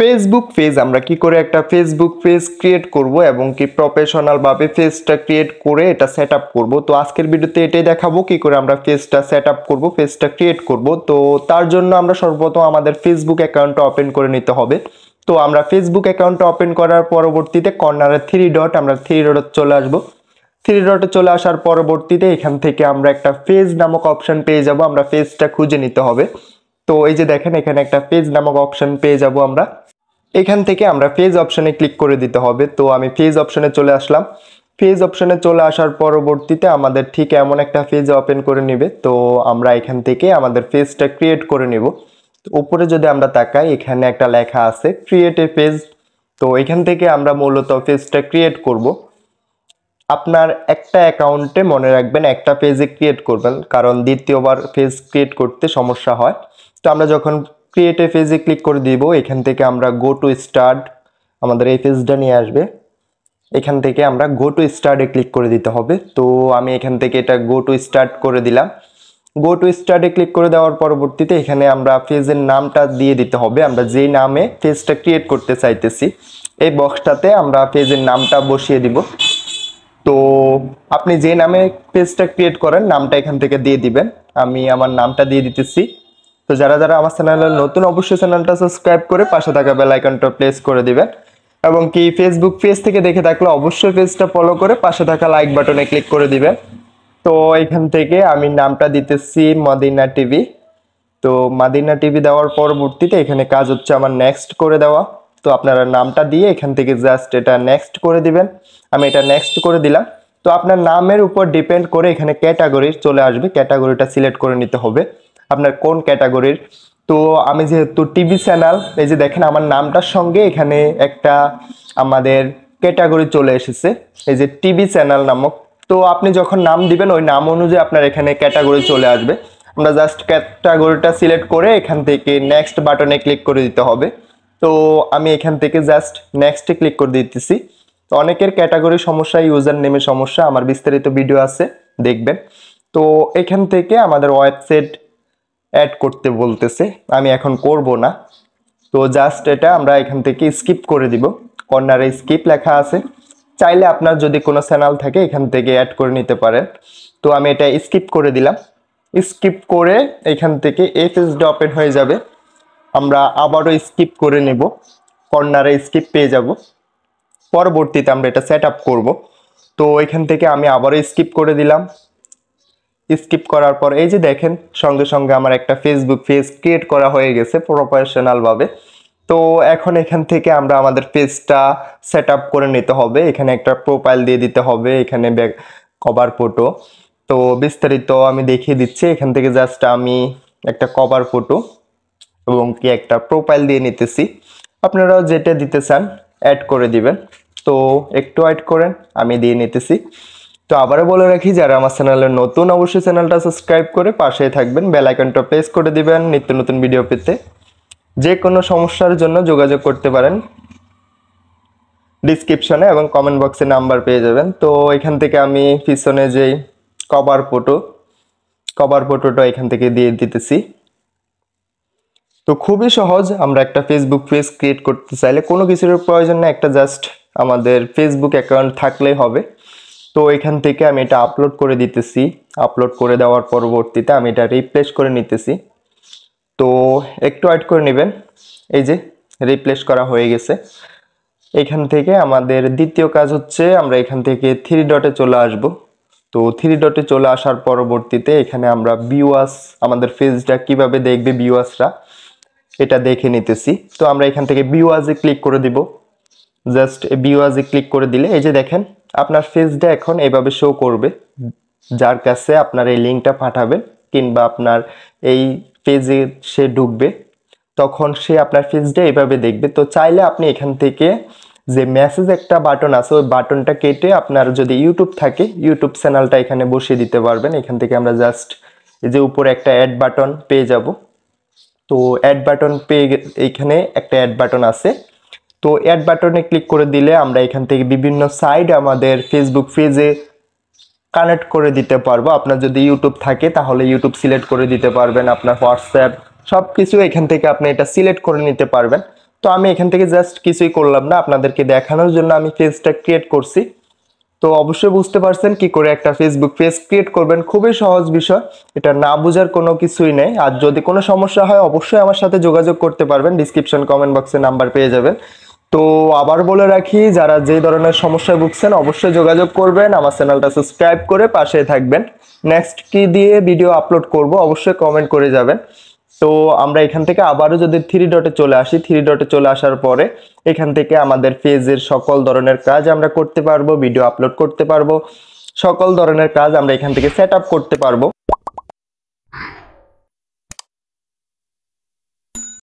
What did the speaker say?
Facebook page আমরা কি করে একটা ফেসবুক পেজ ক্রিয়েট করব এবং কি প্রফেশনালভাবে পেজটা ক্রিয়েট করে এটা সেট আপ করবো তো আজকের ভিডিওতে এটাই দেখাবো কি করে আমরা পেজটা সেট আপ করবো পেজটা ক্রিয়েট করব তো তার জন্য আমরা সর্বপ্রথম আমাদের ফেসবুক অ্যাকাউন্টটা ওপেন করে নিতে হবে তো আমরা ফেসবুক অ্যাকাউন্টটা ওপেন করার পরবর্তীতে কর্নারে থ্রি ডট আমরা থ্রি ডট চলে আসবো থ্রি ডটে চলে আসার পরবর্তীতে এখান থেকে আমরা একটা ফেজ নামক অপশান পেয়ে যাব আমরা ফেজটা খুঁজে নিতে হবে তো এই যে দেখেন এখানে একটা পেজ নামক অপশন পেয়ে যাব আমরা এখান থেকে আমরা ফেজ অপশনে ক্লিক করে দিতে হবে তো আমি ফেজ অপশনে চলে আসলাম ফেজ অপশনে চলে আসার পরবর্তীতে আমাদের ঠিক এমন একটা ফেজ ওপেন করে নেবে তো আমরা এখান থেকে আমাদের ফেজটা ক্রিয়েট করে নেব উপরে যদি আমরা তাকাই এখানে একটা লেখা আছে ক্রিয়েট এ পেজ তো এখান থেকে আমরা মূলত ফেজটা ক্রিয়েট করব আপনার একটা অ্যাকাউন্টে মনে রাখবেন একটা পেজে ক্রিয়েট করবেন কারণ দ্বিতীয়বার ফেজ ক্রিয়েট করতে সমস্যা হয় তো আমরা যখন ক্রিয়েট এ ক্লিক করে দিব এখান থেকে আমরা গো টু স্টার্ট আমাদের এই ফেজটা নিয়ে আসবে এখান থেকে আমরা গো টু স্টার্টে ক্লিক করে দিতে হবে তো আমি এখান থেকে এটা গো টু স্টার্ট করে দিলাম গো টু স্টার্টে ক্লিক করে দেওয়ার পরবর্তীতে এখানে আমরা ফেজের নামটা দিয়ে দিতে হবে আমরা যেই নামে ফেজটা ক্রিয়েট করতে চাইতেছি এই বক্সটাতে আমরা ফেজের নামটা বসিয়ে দিব তো আপনি যে নামে পেজটা ক্রিয়েট করেন নামটা এখান থেকে দিয়ে দিবেন আমি আমার নামটা দিয়ে দিতেছি তো যারা যারা আমার চ্যানেলে নতুন অবশ্যই চ্যানেলটা সাবস্ক্রাইব করে পাশে থাকা বেল আইকনটা প্রেস করে দিবেন এবং কি ফেসবুক পেজ থেকে দেখে থাকলে অবশ্যই পেজটা ফলো করে পাশে থাকা লাইক বাটনে ক্লিক করে দিবেন তো এখান থেকে আমি নামটা দিতেছি মদিনা টিভি তো মাদিনা টিভি দেওয়ার পরবর্তীতে এখানে কাজ হচ্ছে আমার নেক্সট করে দেওয়া তো আপনারা নামটা দিয়ে এখান থেকে জাস্ট এটা নেক্সট করে দিবেন আমি এটা নেক্সট করে দিলাম তো আপনার নামের উপর ডিপেন্ড করে এখানে ক্যাটাগরি চলে আসবে ক্যাটাগরিটা সিলেক্ট করে নিতে হবে আপনার কোন ক্যাটাগরির তো আমি যেহেতু টিভি চ্যানেল এই যে দেখেন আমার নামটার সঙ্গে এখানে একটা আমাদের ক্যাটাগরি চলে এসেছে এই যে টিভি চ্যানেল নামক তো আপনি যখন নাম দিবেন ওই নাম অনুযায়ী আপনার এখানে ক্যাটাগরি চলে আসবে আমরা জাস্ট ক্যাটাগরিটা সিলেক্ট করে এখান থেকে নেক্সট বাটনে ক্লিক করে দিতে হবে তো আমি এখান থেকে জাস্ট নেক্সটে ক্লিক করে দিতেছি তো অনেকের ক্যাটাগরি সমস্যা ইউজার নেমের সমস্যা আমার বিস্তারিত ভিডিও আছে দেখবেন তো এখান থেকে আমাদের ওয়েবসাইট অ্যাড করতে বলতেছে আমি এখন করব না তো জাস্ট এটা আমরা এখান থেকে স্কিপ করে দিব কর্নারে স্কিপ লেখা আছে চাইলে আপনার যদি কোনো চ্যানেল থাকে এখান থেকে অ্যাড করে নিতে পারেন তো আমি এটা স্কিপ করে দিলাম স্কিপ করে এখান থেকে এফ এস ওপেন হয়ে যাবে আমরা আবারও স্কিপ করে নেব কর্নারে স্কিপ পেয়ে যাব পরবর্তীতে আমরা এটা সেট আপ করবো তো এখান থেকে আমি আবারও স্কিপ করে দিলাম স্কিপ করার পর এই যে দেখেন সঙ্গে সঙ্গে আমার একটা ফেসবুক পেজ ক্রিয়েট করা হয়ে গেছে প্রফেশনালভাবে তো এখন এখান থেকে আমরা আমাদের পেজটা সেট করে নিতে হবে এখানে একটা প্রোফাইল দিয়ে দিতে হবে এখানে ব্যাক কভার ফটো তো বিস্তারিত আমি দেখিয়ে দিচ্ছি এখান থেকে জাস্ট আমি একটা কভার ফটো এবং কি একটা প্রোফাইল দিয়ে নিতেছি আপনারাও যেটা দিতে চান অ্যাড করে দিবেন তো একটু অ্যাড করেন আমি দিয়ে নিতেছি তো আবারও বলে রাখি যারা আমার চ্যানেলের নতুন অবশ্যই চ্যানেলটা সাবস্ক্রাইব করে পাশে থাকবেন বেল আইকনটা প্রেস করে দিবেন নিত্য নতুন ভিডিও পেতে যে কোনো সমস্যার জন্য যোগাযোগ করতে পারেন ডিসক্রিপশনে এবং কমেন্ট বক্সে নাম্বার পেয়ে যাবেন তো এখান থেকে আমি পিছনে যেই কভার ফটো কভার ফটোটা এখান থেকে দিয়ে দিতেছি তো খুবই সহজ আমরা একটা ফেসবুক পেজ ক্রিয়েট করতে চাইলে কোনো কিছুর প্রয়োজন না একটা জাস্ট আমাদের ফেসবুক অ্যাকাউন্ট থাকলেই হবে তো এখান থেকে আমি এটা আপলোড করে দিতেছি আপলোড করে দেওয়ার পরবর্তীতে আমি এটা রিপ্লেস করে নিতেছি তো একটু অ্যাড করে নেবেন এই যে রিপ্লেস করা হয়ে গেছে এখান থেকে আমাদের দ্বিতীয় কাজ হচ্ছে আমরা এখান থেকে থ্রি ডটে চলে আসব তো থ্রি ডটে চলে আসার পরবর্তীতে এখানে আমরা বিওয়াস আমাদের ফেজটা কিভাবে দেখবে বিওয়াসরা এটা দেখে নিতেছি তো আমরা এখান থেকে বিওয়াজে ক্লিক করে দিব জাস্ট বিওয়াজে ক্লিক করে দিলে এই যে দেখেন আপনার ফেসটা এখন এভাবে শো করবে যার কাছে আপনার এই লিঙ্কটা পাঠাবেন কিংবা আপনার এই পেজে সে ঢুকবে তখন সে আপনার ফেসটা এভাবে দেখবে তো চাইলে আপনি এখান থেকে যে মেসেজ একটা বাটন আছে ওই বাটনটা কেটে আপনার যদি ইউটিউব থাকে ইউটিউব চ্যানেলটা এখানে বসিয়ে দিতে পারবেন এখান থেকে আমরা জাস্ট এই যে উপরে একটা অ্যাড বাটন পেয়ে যাব তো অ্যাড বাটন পেয়ে এখানে একটা অ্যাড বাটন আছে তো অ্যাড বাটনে ক্লিক করে দিলে আমরা এখান থেকে বিভিন্ন সাইড আমাদের ফেসবুক পেজে কানেক্ট করে দিতে পারবো আপনার যদি ইউটিউব থাকে তাহলে ইউটিউব সিলেক্ট করে দিতে পারবেন আপনার হোয়াটসঅ্যাপ সব কিছু এখান থেকে আপনি এটা সিলেক্ট করে নিতে পারবেন তো আমি এখান থেকে জাস্ট কিছুই করলাম না আপনাদেরকে দেখানোর জন্য আমি পেজটা ক্রিয়েট করছি তো অবশ্যই বুঝতে পারছেন কি করে একটা ফেসবুক পেজ ক্রিয়েট করবেন খুবই সহজ বিষয় এটা না বোঝার কোনো কিছুই নেই আর যদি কোনো সমস্যা হয় অবশ্যই আমার সাথে যোগাযোগ করতে পারবেন ডিসক্রিপশন কমেন্ট বক্সে নাম্বার পেয়ে যাবেন তো আবার বলে রাখি যারা যে ধরনের সমস্যায় ভুগছেন অবশ্যই যোগাযোগ করবেন আমার চ্যানেলটা সাবস্ক্রাইব করে পাশে থাকবেন নেক্সট কি দিয়ে ভিডিও আপলোড করব অবশ্যই কমেন্ট করে যাবেন তো আমরা এখান থেকে আবারও যদি থ্রি ডটে চলে আসি থ্রি ডটে চলে আসার পরে এখান থেকে আমাদের পেজের সকল ধরনের কাজ আমরা করতে পারবো ভিডিও আপলোড করতে পারবো সকল ধরনের কাজ আমরা এখান থেকে সেট করতে পারবো